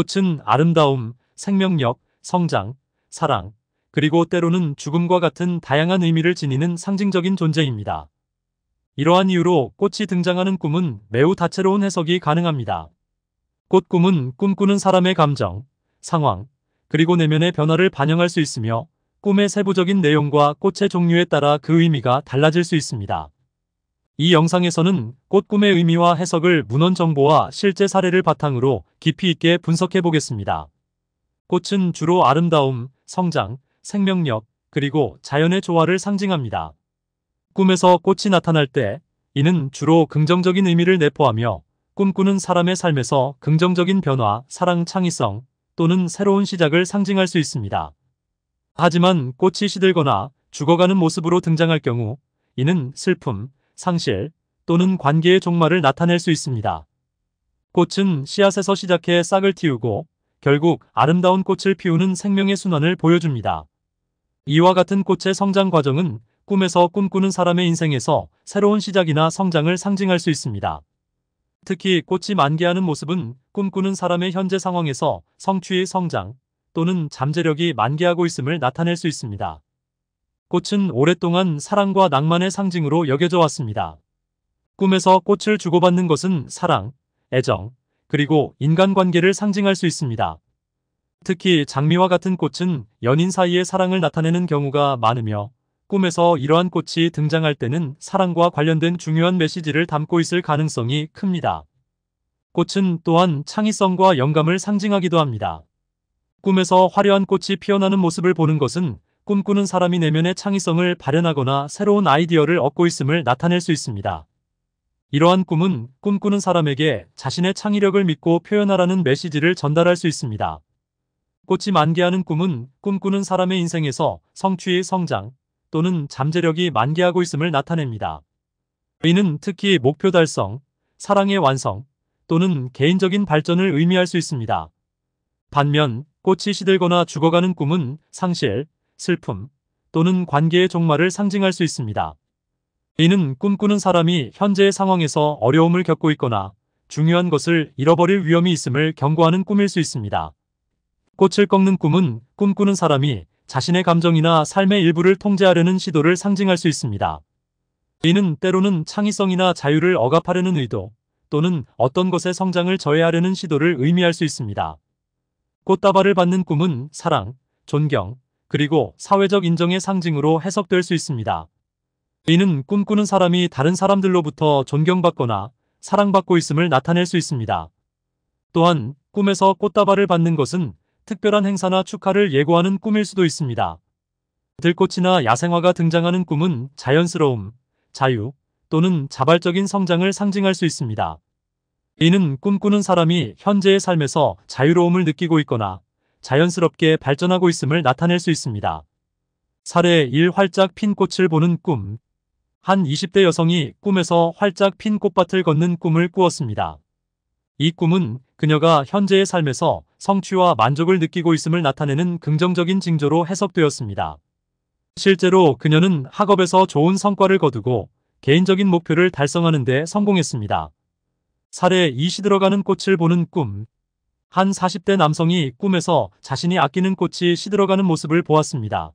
꽃은 아름다움, 생명력, 성장, 사랑, 그리고 때로는 죽음과 같은 다양한 의미를 지니는 상징적인 존재입니다. 이러한 이유로 꽃이 등장하는 꿈은 매우 다채로운 해석이 가능합니다. 꽃 꿈은 꿈꾸는 사람의 감정, 상황, 그리고 내면의 변화를 반영할 수 있으며 꿈의 세부적인 내용과 꽃의 종류에 따라 그 의미가 달라질 수 있습니다. 이 영상에서는 꽃꿈의 의미와 해석을 문헌 정보와 실제 사례를 바탕으로 깊이 있게 분석해 보겠습니다. 꽃은 주로 아름다움, 성장, 생명력, 그리고 자연의 조화를 상징합니다. 꿈에서 꽃이 나타날 때 이는 주로 긍정적인 의미를 내포하며 꿈꾸는 사람의 삶에서 긍정적인 변화, 사랑 창의성 또는 새로운 시작을 상징할 수 있습니다. 하지만 꽃이 시들거나 죽어가는 모습으로 등장할 경우 이는 슬픔, 상실 또는 관계의 종말을 나타낼 수 있습니다. 꽃은 씨앗에서 시작해 싹을 틔우고 결국 아름다운 꽃을 피우는 생명의 순환을 보여줍니다. 이와 같은 꽃의 성장 과정은 꿈에서 꿈꾸는 사람의 인생에서 새로운 시작이나 성장을 상징할 수 있습니다. 특히 꽃이 만개하는 모습은 꿈꾸는 사람의 현재 상황에서 성취의 성장 또는 잠재력이 만개하고 있음을 나타낼 수 있습니다. 꽃은 오랫동안 사랑과 낭만의 상징으로 여겨져 왔습니다. 꿈에서 꽃을 주고받는 것은 사랑, 애정, 그리고 인간관계를 상징할 수 있습니다. 특히 장미와 같은 꽃은 연인 사이의 사랑을 나타내는 경우가 많으며 꿈에서 이러한 꽃이 등장할 때는 사랑과 관련된 중요한 메시지를 담고 있을 가능성이 큽니다. 꽃은 또한 창의성과 영감을 상징하기도 합니다. 꿈에서 화려한 꽃이 피어나는 모습을 보는 것은 꿈꾸는 사람이 내면의 창의성을 발현하거나 새로운 아이디어를 얻고 있음을 나타낼 수 있습니다. 이러한 꿈은 꿈꾸는 사람에게 자신의 창의력을 믿고 표현하라는 메시지를 전달할 수 있습니다. 꽃이 만개하는 꿈은 꿈꾸는 사람의 인생에서 성취, 의 성장 또는 잠재력이 만개하고 있음을 나타냅니다. 의는 특히 목표 달성, 사랑의 완성 또는 개인적인 발전을 의미할 수 있습니다. 반면 꽃이 시들거나 죽어가는 꿈은 상실, 슬픔 또는 관계의 종말을 상징할 수 있습니다. 이는 꿈꾸는 사람이 현재의 상황에서 어려움을 겪고 있거나 중요한 것을 잃어버릴 위험이 있음을 경고하는 꿈일 수 있습니다. 꽃을 꺾는 꿈은 꿈꾸는 사람이 자신의 감정이나 삶의 일부를 통제하려는 시도를 상징할 수 있습니다. 이는 때로는 창의성이나 자유를 억압하려는 의도 또는 어떤 것의 성장을 저해하려는 시도를 의미할 수 있습니다. 꽃다발을 받는 꿈은 사랑, 존경, 그리고 사회적 인정의 상징으로 해석될 수 있습니다. 이는 꿈꾸는 사람이 다른 사람들로부터 존경받거나 사랑받고 있음을 나타낼 수 있습니다. 또한 꿈에서 꽃다발을 받는 것은 특별한 행사나 축하를 예고하는 꿈일 수도 있습니다. 들꽃이나 야생화가 등장하는 꿈은 자연스러움, 자유 또는 자발적인 성장을 상징할 수 있습니다. 이는 꿈꾸는 사람이 현재의 삶에서 자유로움을 느끼고 있거나 자연스럽게 발전하고 있음을 나타낼 수 있습니다. 사례 1 활짝 핀 꽃을 보는 꿈 한 20대 여성이 꿈에서 활짝 핀 꽃밭을 걷는 꿈을 꾸었습니다. 이 꿈은 그녀가 현재의 삶에서 성취와 만족을 느끼고 있음을 나타내는 긍정적인 징조로 해석되었습니다. 실제로 그녀는 학업에서 좋은 성과를 거두고 개인적인 목표를 달성하는 데 성공했습니다. 사례 2시 들어가는 꽃을 보는 꿈한 40대 남성이 꿈에서 자신이 아끼는 꽃이 시들어가는 모습을 보았습니다.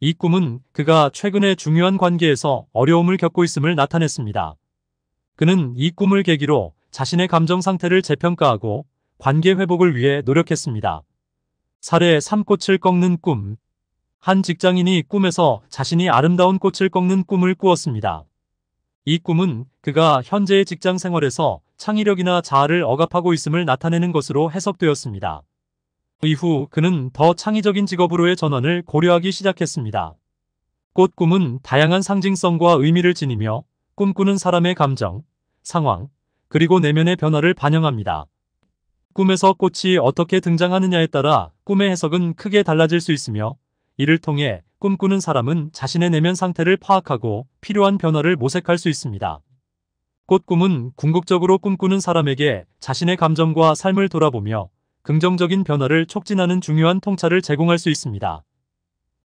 이 꿈은 그가 최근에 중요한 관계에서 어려움을 겪고 있음을 나타냈습니다. 그는 이 꿈을 계기로 자신의 감정 상태를 재평가하고 관계 회복을 위해 노력했습니다. 사례 3꽃을 꺾는 꿈. 한 직장인이 꿈에서 자신이 아름다운 꽃을 꺾는 꿈을 꾸었습니다. 이 꿈은 그가 현재의 직장 생활에서 창의력이나 자아를 억압하고 있음을 나타내는 것으로 해석되었습니다. 그 이후 그는 더 창의적인 직업으로의 전환을 고려하기 시작했습니다. 꽃 꿈은 다양한 상징성과 의미를 지니며 꿈꾸는 사람의 감정, 상황, 그리고 내면의 변화를 반영합니다. 꿈에서 꽃이 어떻게 등장하느냐에 따라 꿈의 해석은 크게 달라질 수 있으며 이를 통해 꿈꾸는 사람은 자신의 내면 상태를 파악하고 필요한 변화를 모색할 수 있습니다. 꽃꿈은 궁극적으로 꿈꾸는 사람에게 자신의 감정과 삶을 돌아보며 긍정적인 변화를 촉진하는 중요한 통찰을 제공할 수 있습니다.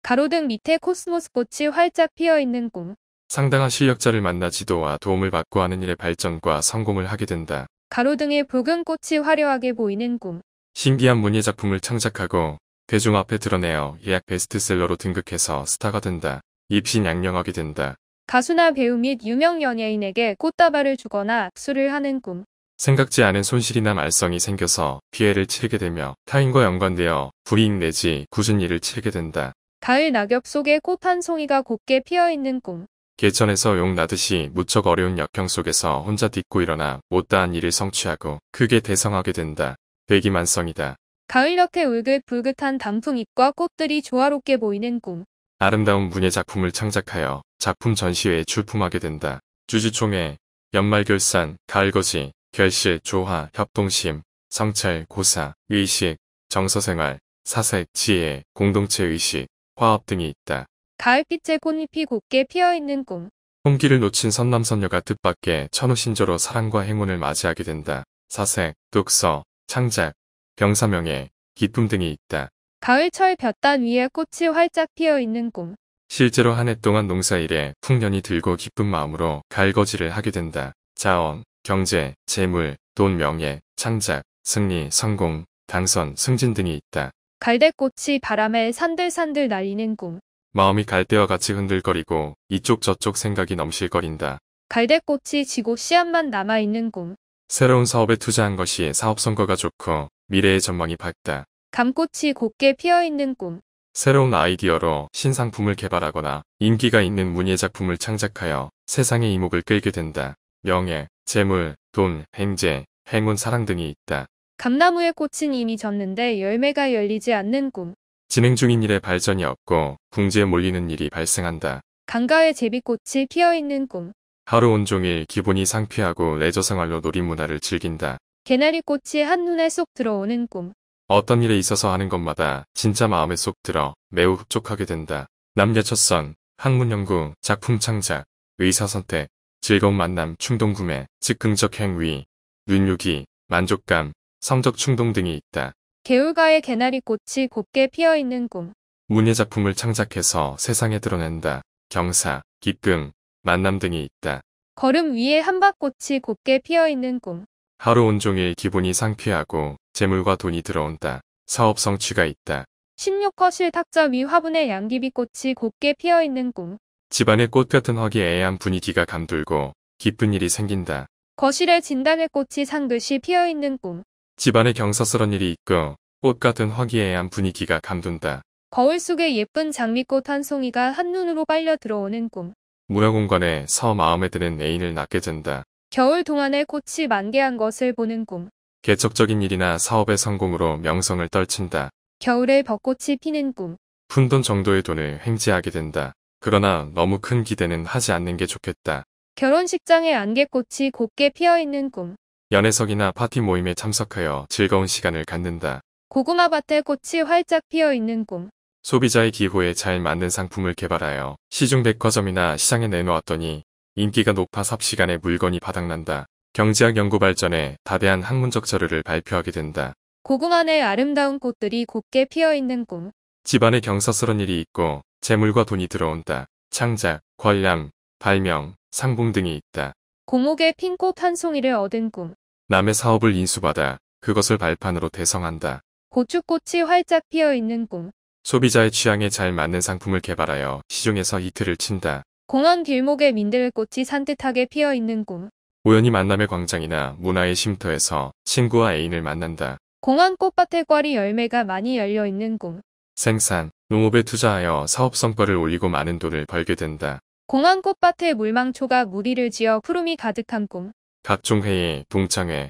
가로등 밑에 코스모스 꽃이 활짝 피어있는 꿈. 상당한 실력자를 만나 지도와 도움을 받고 하는 일의 발전과 성공을 하게 된다. 가로등에 붉은 꽃이 화려하게 보이는 꿈. 신기한 문예 작품을 창작하고 대중 앞에 드러내어 예약 베스트셀러로 등극해서 스타가 된다. 입신 양령하게 된다. 가수나 배우 및 유명 연예인에게 꽃다발을 주거나 악수를 하는 꿈. 생각지 않은 손실이나 말썽이 생겨서 피해를 치게 되며 타인과 연관되어 불이익 내지 굳은 일을 치게 된다. 가을 낙엽 속에 꽃 한 송이가 곱게 피어있는 꿈. 개천에서 용 나듯이 무척 어려운 역경 속에서 혼자 딛고 일어나 못다한 일을 성취하고 크게 대성하게 된다. 대기만성이다. 가을 녘에 울긋불긋한 단풍잎과 꽃들이 조화롭게 보이는 꿈. 아름다운 문예 작품을 창작하여 작품 전시회에 출품하게 된다. 주주총회, 연말결산, 가을거시, 결실, 조화, 협동심, 성찰, 고사, 의식, 정서생활, 사색, 지혜, 공동체 의식, 화합 등이 있다. 가을빛의 꽃잎이 곱게 피어있는 꿈. 홍기를 놓친 선남선녀가 뜻밖의 천우신조로 사랑과 행운을 맞이하게 된다. 사색, 독서, 창작, 병사명예, 기쁨 등이 있다. 가을철 볕단 위에 꽃이 활짝 피어있는 꿈. 실제로 한 해 동안 농사일에 풍년이 들고 기쁜 마음으로 갈거지를 하게 된다. 자원, 경제, 재물, 돈 명예, 창작, 승리, 성공, 당선, 승진 등이 있다. 갈대꽃이 바람에 산들산들 날리는 꿈. 마음이 갈대와 같이 흔들거리고 이쪽 저쪽 생각이 넘실거린다. 갈대꽃이 지고 씨앗만 남아있는 꿈. 새로운 사업에 투자한 것이 사업 성과가 좋고 미래의 전망이 밝다. 감꽃이 곱게 피어있는 꿈. 새로운 아이디어로 신상품을 개발하거나 인기가 있는 문예 작품을 창작하여 세상의 이목을 끌게 된다. 명예, 재물, 돈, 행재 행운, 사랑 등이 있다. 감나무의 꽃은 이미 졌는데 열매가 열리지 않는 꿈. 진행 중인 일에 발전이 없고 궁지에 몰리는 일이 발생한다. 강가의 제비꽃이 피어있는 꿈. 하루 온종일 기분이 상쾌하고 레저 생활로 놀이문화를 즐긴다. 개나리꽃이 한눈에 쏙 들어오는 꿈. 어떤 일에 있어서 하는 것마다 진짜 마음에 쏙 들어 매우 흡족하게 된다. 남녀 첫선, 학문 연구, 작품 창작, 의사 선택, 즐거운 만남, 충동 구매, 즉흥적 행위, 눈요기, 만족감, 성적 충동 등이 있다. 개울가의 개나리꽃이 곱게 피어있는 꿈. 문예 작품을 창작해서 세상에 드러낸다. 경사, 기쁨, 만남 등이 있다. 걸음 위에 한밭꽃이 곱게 피어있는 꿈. 하루 온종일 기분이 상쾌하고 재물과 돈이 들어온다. 사업 성취가 있다. 16호 실탁자 위 화분에 양귀비꽃이 곱게 피어있는 꿈. 집안의 꽃같은 허기애애한 분위기가 감돌고 기쁜 일이 생긴다. 거실에 진단의 꽃이 상듯이 피어있는 꿈. 집안에 경사스런 일이 있고 꽃같은 허기애애한 분위기가 감돈다. 거울 속에 예쁜 장미꽃 한 송이가 한눈으로 빨려 들어오는 꿈. 무역 공간에 서 마음에 드는 애인을 낳게 된다. 겨울 동안에 꽃이 만개한 것을 보는 꿈. 개척적인 일이나 사업의 성공으로 명성을 떨친다. 겨울에 벚꽃이 피는 꿈. 푼돈 정도의 돈을 횡재하게 된다. 그러나 너무 큰 기대는 하지 않는 게 좋겠다. 결혼식장에 안개꽃이 곱게 피어있는 꿈. 연회석이나 파티 모임에 참석하여 즐거운 시간을 갖는다. 고구마 밭에 꽃이 활짝 피어있는 꿈. 소비자의 기호에 잘 맞는 상품을 개발하여 시중 백화점이나 시장에 내놓았더니 인기가 높아 삽시간에 물건이 바닥난다. 경제학 연구 발전에 다대한 학문적 자료를 발표하게 된다. 고궁안에 아름다운 꽃들이 곱게 피어있는 꿈. 집안에 경사스런 일이 있고 재물과 돈이 들어온다. 창작, 관람, 발명, 상봉 등이 있다. 고목에핀 꽃 한 송이를 얻은 꿈. 남의 사업을 인수받아 그것을 발판으로 대성한다. 고추꽃이 활짝 피어있는 꿈. 소비자의 취향에 잘 맞는 상품을 개발하여 시중에서 이틀을 친다. 공원 길목에 민들꽃이 산뜻하게 피어있는 꿈. 우연히 만남의 광장이나 문화의 쉼터에서 친구와 애인을 만난다. 공원 꽃밭에 꽈리 열매가 많이 열려있는 꿈. 생산, 농업에 투자하여 사업 성과를 올리고 많은 돈을 벌게 된다. 공원 꽃밭에 물망초가 무리를 지어 푸름이 가득한 꿈. 각종 회의, 동창회,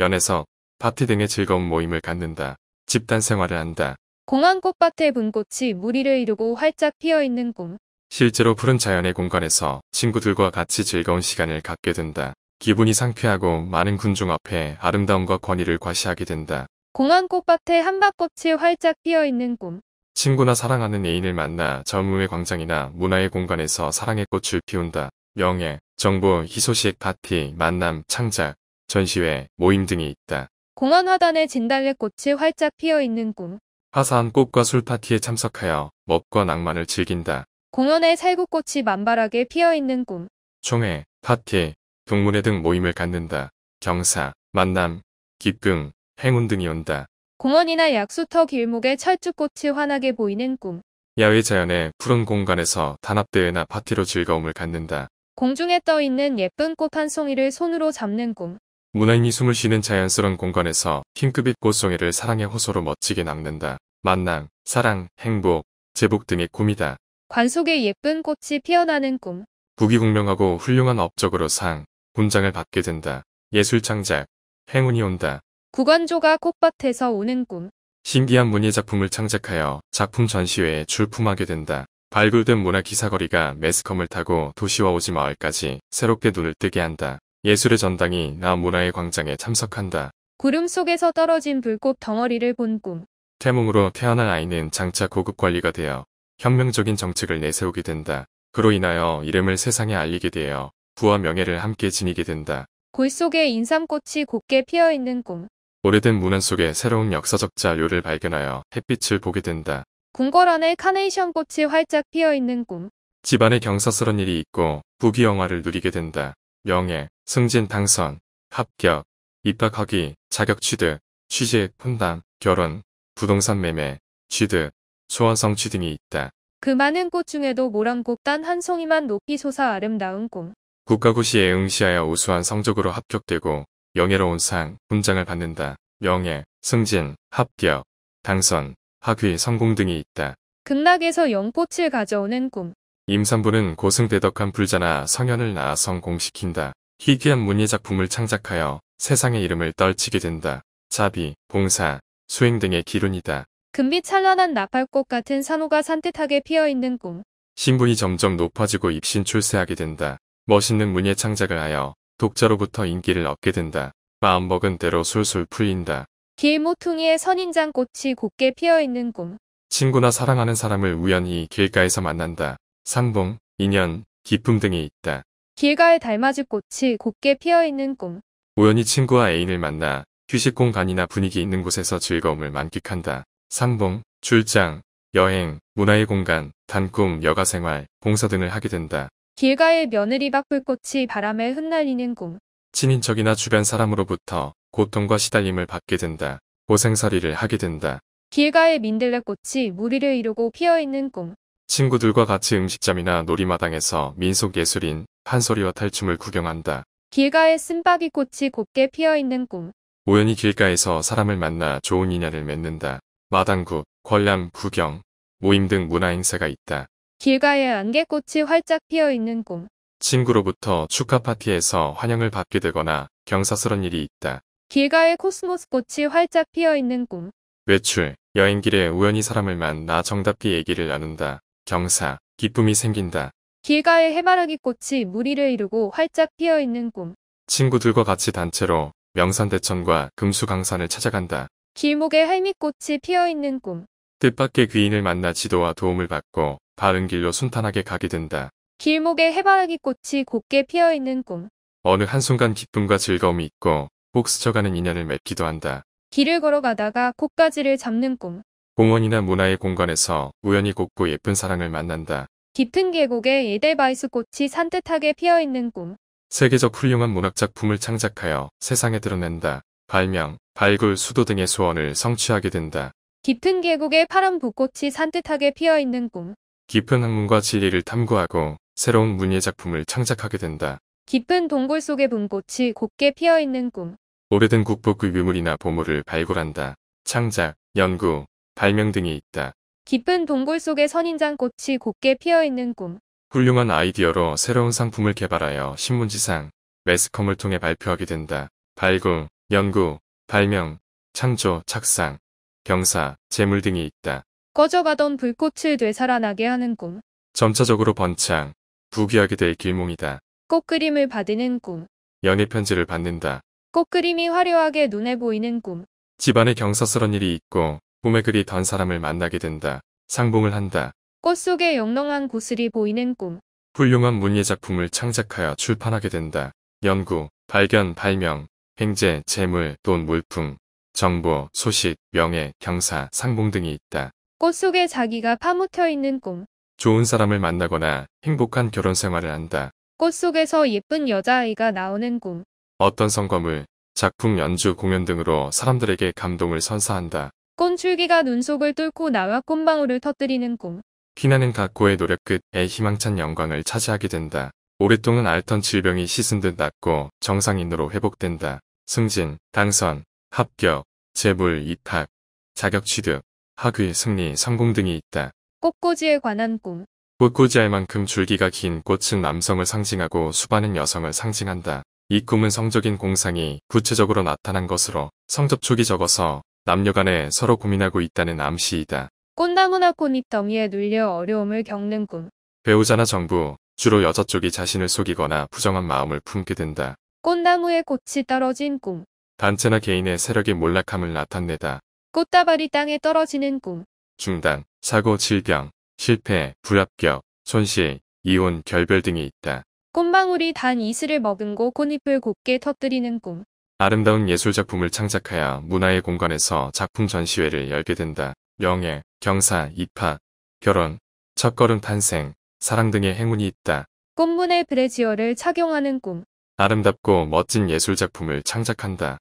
연애석, 파티 등의 즐거운 모임을 갖는다. 집단 생활을 한다. 공원 꽃밭에 분꽃이 무리를 이루고 활짝 피어있는 꿈. 실제로 푸른 자연의 공간에서 친구들과 같이 즐거운 시간을 갖게 된다. 기분이 상쾌하고 많은 군중 앞에 아름다움과 권위를 과시하게 된다. 공원 꽃밭에 한밭꽃이 활짝 피어있는 꿈. 친구나 사랑하는 애인을 만나 전무의 광장이나 문화의 공간에서 사랑의 꽃을 피운다. 명예, 정보, 희소식, 파티, 만남, 창작, 전시회, 모임 등이 있다. 공원 화단에 진달래 꽃이 활짝 피어있는 꿈. 화사한 꽃과 술 파티에 참석하여 먹과 낭만을 즐긴다. 공원에 살구꽃이 만발하게 피어있는 꿈. 총회, 파티, 동문회 등 모임을 갖는다. 경사, 만남, 기쁨, 행운 등이 온다. 공원이나 약수터 길목에 철쭉꽃이 환하게 보이는 꿈. 야외 자연의 푸른 공간에서 단합대회나 파티로 즐거움을 갖는다. 공중에 떠있는 예쁜 꽃 한 송이를 손으로 잡는 꿈. 무난이 숨을 쉬는 자연스러운 공간에서 흰급빛 꽃송이를 사랑의 호소로 멋지게 남는다. 만남, 사랑, 행복, 제복 등의 꿈이다. 관속에 예쁜 꽃이 피어나는 꿈. 부귀공명하고 훌륭한 업적으로 상, 분장을 받게 된다. 예술 창작, 행운이 온다. 구관조가 꽃밭에서 오는 꿈. 신기한 문예 작품을 창작하여 작품 전시회에 출품하게 된다. 발굴된 문화 기사거리가 매스컴을 타고 도시와 오지 마을까지 새롭게 눈을 뜨게 한다. 예술의 전당이 나 문화의 광장에 참석한다. 구름 속에서 떨어진 불꽃 덩어리를 본 꿈. 태몽으로 태어난 아이는 장차 고급 관리가 되어 혁명적인 정책을 내세우게 된다. 그로 인하여 이름을 세상에 알리게 되어 부와 명예를 함께 지니게 된다. 골 속에 인삼꽃이 곱게 피어있는 꿈. 오래된 문안 속에 새로운 역사적 자료를 발견하여 햇빛을 보게 된다. 궁궐 안에 카네이션 꽃이 활짝 피어있는 꿈. 집안에 경사스런 일이 있고 부귀영화를 누리게 된다. 명예, 승진 당선, 합격, 입학하기, 자격 취득, 취직, 혼담, 결혼, 부동산 매매, 취득, 소원성취 등이 있다. 그 많은 꽃 중에도 모란꽃 단한 송이만 높이 솟아 아름다운 꿈. 국가고시에 응시하여 우수한 성적으로 합격되고 영예로운 상, 훈장을 받는다. 명예, 승진, 합격, 당선, 학위, 성공 등이 있다. 극락에서 영꽃을 가져오는 꿈. 임산부는 고승대덕한 불자나 성현을 낳아 성공시킨다. 희귀한 문예 작품을 창작하여 세상의 이름을 떨치게 된다. 자비, 봉사, 수행 등의 기운이다 금빛 찬란한 나팔꽃 같은 산호가 산뜻하게 피어있는 꿈. 신분이 점점 높아지고 입신 출세하게 된다. 멋있는 문예 창작을 하여 독자로부터 인기를 얻게 된다. 마음먹은 대로 술술 풀린다. 길 모퉁이에 선인장 꽃이 곱게 피어있는 꿈. 친구나 사랑하는 사람을 우연히 길가에서 만난다. 상봉, 인연, 기쁨 등이 있다. 길가에 달맞은 꽃이 곱게 피어있는 꿈. 우연히 친구와 애인을 만나 휴식 공간이나 분위기 있는 곳에서 즐거움을 만끽한다. 상봉, 출장, 여행, 문화의 공간, 단꿈, 여가생활, 봉사 등을 하게 된다. 길가의 며느리 박불꽃이 바람에 흩날리는 꿈. 친인척이나 주변 사람으로부터 고통과 시달림을 받게 된다. 고생살이를 하게 된다. 길가의 민들레꽃이 무리를 이루고 피어있는 꿈. 친구들과 같이 음식점이나 놀이마당에서 민속예술인 판소리와 탈춤을 구경한다. 길가의 쓴바귀꽃이 곱게 피어있는 꿈. 우연히 길가에서 사람을 만나 좋은 인연을 맺는다. 마당구, 관람, 구경, 모임 등 문화행사가 있다. 길가에 안개꽃이 활짝 피어있는 꿈. 친구로부터 축하 파티에서 환영을 받게 되거나 경사스런 일이 있다. 길가에 코스모스 꽃이 활짝 피어있는 꿈. 외출, 여행길에 우연히 사람을 만나 정답게 얘기를 나눈다. 경사, 기쁨이 생긴다. 길가에 해바라기 꽃이 무리를 이루고 활짝 피어있는 꿈. 친구들과 같이 단체로 명산대천과 금수강산을 찾아간다. 길목에 할미꽃이 피어있는 꿈. 뜻밖의 귀인을 만나 지도와 도움을 받고 바른 길로 순탄하게 가게 된다. 길목에 해바라기 꽃이 곱게 피어있는 꿈. 어느 한순간 기쁨과 즐거움이 있고 꼭 스쳐가는 인연을 맺기도 한다. 길을 걸어가다가 꽃가지를 잡는 꿈. 공원이나 문화의 공간에서 우연히 곱고 예쁜 사랑을 만난다. 깊은 계곡에 에델바이스 꽃이 산뜻하게 피어있는 꿈. 세계적 훌륭한 문학 작품을 창작하여 세상에 드러낸다. 발명, 발굴, 수도 등의 소원을 성취하게 된다. 깊은 계곡에 파란 벚꽃이 산뜻하게 피어있는 꿈. 깊은 학문과 진리를 탐구하고 새로운 문예 작품을 창작하게 된다. 깊은 동굴 속의 봄꽃이 곱게 피어있는 꿈. 오래된 국보급 유물이나 보물을 발굴한다. 창작, 연구, 발명 등이 있다. 깊은 동굴 속의 선인장 꽃이 곱게 피어있는 꿈. 훌륭한 아이디어로 새로운 상품을 개발하여 신문지상, 매스컴을 통해 발표하게 된다. 발굴, 연구, 발명, 창조, 착상, 병사, 재물 등이 있다. 꺼져가던 불꽃을 되살아나게 하는 꿈. 점차적으로 번창, 부귀하게 될 길몽이다. 꽃그림을 받는 꿈. 연애 편지를 받는다. 꽃그림이 화려하게 눈에 보이는 꿈. 집안에 경사스런 일이 있고 꿈에 그리 던 사람을 만나게 된다. 상봉을 한다. 꽃 속에 영롱한 구슬이 보이는 꿈. 훌륭한 문예 작품을 창작하여 출판하게 된다. 연구, 발견, 발명, 행제, 재물, 돈, 물품, 정보, 소식, 명예, 경사, 상봉 등이 있다. 꽃 속에 자기가 파묻혀 있는 꿈. 좋은 사람을 만나거나 행복한 결혼 생활을 한다. 꽃 속에서 예쁜 여자아이가 나오는 꿈. 어떤 성과물, 작품 연주 공연 등으로 사람들에게 감동을 선사한다. 꼰줄기가 눈속을 뚫고 나와 꽃방울을 터뜨리는 꿈. 피나는 각고의 노력 끝에 희망찬 영광을 차지하게 된다. 오랫동안 앓던 질병이 씻은 듯 낫고 정상인으로 회복된다. 승진, 당선, 합격, 재물 이탁, 자격 취득, 학위 승리, 성공 등이 있다. 꽃꽂이에 관한 꿈 꽃꽂이할 만큼 줄기가 긴 꽃은 남성을 상징하고 수반은 여성을 상징한다. 이 꿈은 성적인 공상이 구체적으로 나타난 것으로 성접촉이 적어서 남녀 간에 서로 고민하고 있다는 암시이다. 꽃나무나 꽃잎 덩이에 눌려 어려움을 겪는 꿈 배우자나 정부, 주로 여자 쪽이 자신을 속이거나 부정한 마음을 품게 된다. 꽃나무에 꽃이 떨어진 꿈. 단체나 개인의 세력의 몰락함을 나타내다. 꽃다발이 땅에 떨어지는 꿈. 중단, 사고 질병, 실패, 불합격, 손실, 이혼, 결별 등이 있다. 꽃망울이 단 이슬을 머금고 꽃잎을 곱게 터뜨리는 꿈. 아름다운 예술작품을 창작하여 문화의 공간에서 작품 전시회를 열게 된다. 명예, 경사, 입학, 결혼, 첫걸음 탄생, 사랑 등의 행운이 있다. 꽃무늬 브래지어를 착용하는 꿈. 아름답고 멋진 예술작품을 창작한다.